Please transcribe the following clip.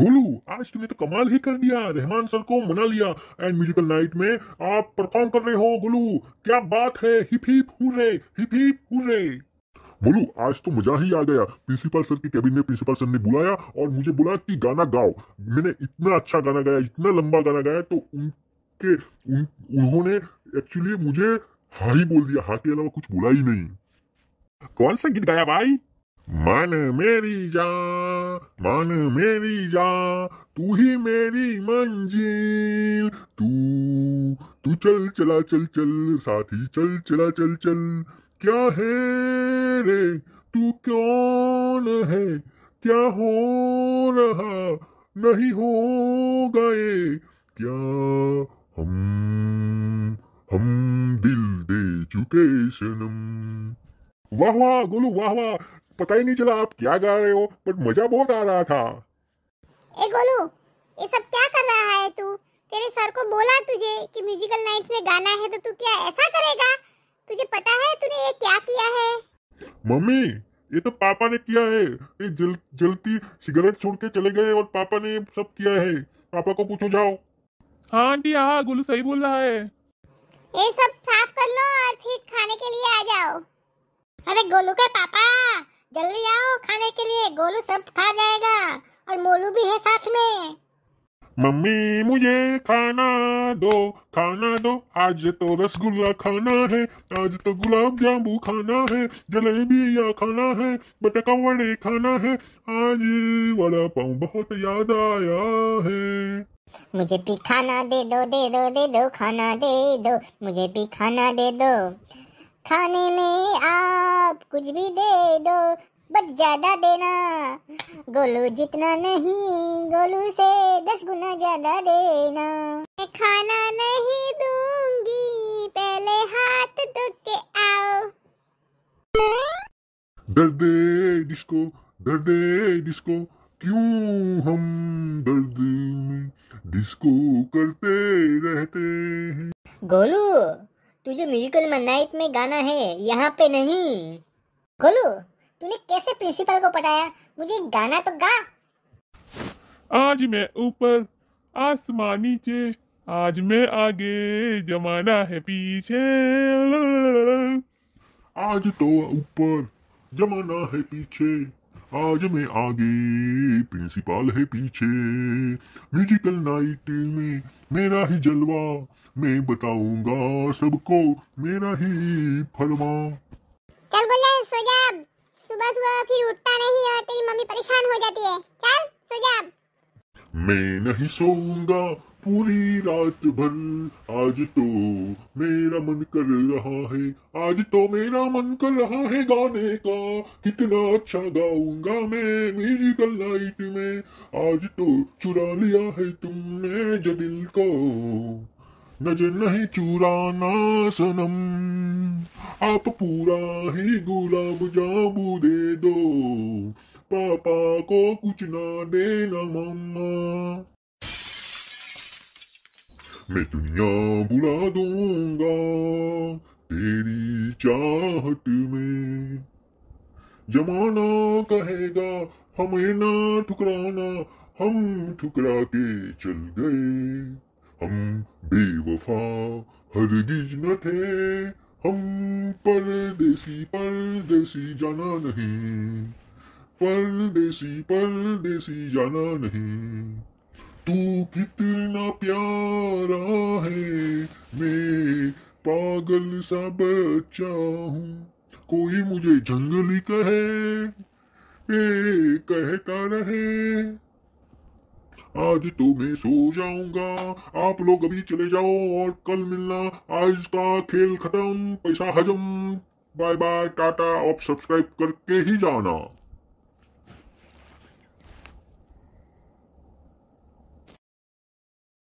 गोलू आज तुमने तो कमाल ही कर दिया रहमान सर को मना लिया एंड म्यूजिकल नाइट में आप परफॉर्म कर रहे हो गोलू क्या बात है hip hip hooray hip hip hooray बोलू आज तो मजा ही आ गया प्रिंसिपल सर के कैबिन में प्रिंसिपल सर ने बुलाया और मुझे बोला कि गाना गाओ मैंने इतना अच्छा गाना गाया इतना लंबा गाना गाया तो उनके उन, उन्होंने एक्चुअली मुझे हाँ ही बोल दिया हाँ के अलावा कुछ बोला ही नहीं कौन सा गीत गाया भाई मन मेरी जान मन मेरी जा तू ही मेरी मंजिल तू तू चल चला चल चल साथी चल चला चल चल क्या है रे तू कौन है क्या हो रहा नहीं हो गए क्या हम हम दिल दे चुके सनम वाह वाह गोलू वाह वाह पता ही नहीं चला आप क्या गा रहे हो बट मजा बहुत आ रहा था ए गोलू ये सब क्या कर रहा है तू तेरे सर को बोला तुझे कि म्यूजिकल नाइट्स में गाना है तो तू क्या ऐसा करेगा तुझे पता है तूने ये क्या किया है मम्मी ये तो पापा ने किया है ये जल, जलती सिगरेट छोड़ के चले गए और पापा ने सब किया है पापा को पूछो जाओ हाँ आंटी हाँ गोलू सही बोल रहा है ये सब साफ कर लो और फिर खाने के लिए आ जाओ अरे गोलू के पापा जल्दी आओ खाने के लिए गोलू सब खा जाएगा और मोलू भी है साथ में मम्मी मुझे खाना दो खाना दो आज तो रसगुल्ला खाना है आज तो गुलाब जामुन खाना है जलेबिया खाना है वड़े खाना है आज वड़ा पाव बहुत याद आया है मुझे भी खाना दे दो दे दो दे दो खाना दे दो मुझे भी खाना दे दो खाने में आप कुछ भी दे दो बट ज्यादा देना गोलू जितना नहीं गोलू से दस गुना ज्यादा देना मैं खाना नहीं दूंगी पहले हाथ धो के आओ दर्द डिस्को दर्द डिस्को क्यों हम दर्द में डिस्को करते रहते हैं गोलू तुझे म्यूजिकल नाइट में गाना है यहाँ पे नहीं गोलू तूने कैसे प्रिंसिपल को पटाया मुझे गाना तो गा आज मैं ऊपर आसमान नीचे आज मैं आगे जमाना है पीछे आज तो ऊपर जमाना है पीछे आज मैं आगे प्रिंसिपल है पीछे म्यूजिकल नाइट में मेरा ही जलवा मैं बताऊंगा सबको मेरा ही फरमा चल बोले सो जा सुबह सुबह फिर उठता नहीं और तेरी मम्मी परेशान हो जाती है चल मैं नहीं सोऊंगा पूरी रात भर आज तो मेरा मन कर रहा है आज तो मेरा मन कर रहा है गाने का कितना अच्छा गाऊंगा मैं म्यूजिकल लाइट में आज तो चुरा लिया है तुमने जदिल को नजर नहीं चुराना सनम आप पूरा ही गुलाब जाबू दे दो पापा को कुछ ना देना मम्मा मैं दुनिया बुला दूंगा तेरी चाहत में जमाना कहेगा हमें ना ठुकराना हम ठुकरा के चल गए हम बेवफा गिज न थे हम परदेसी परदेसी जाना नहीं परदेसी परदेसी जाना नहीं तू कितना प्यारा है मैं पागल सा बच्चा हूँ कोई मुझे जंगली कहे ए, कहता रहे आज तो मैं सो जाऊंगा आप लोग अभी चले जाओ और कल मिलना आज का खेल खत्म पैसा हजम बाय बाय टाटा आप सब्सक्राइब करके ही जाना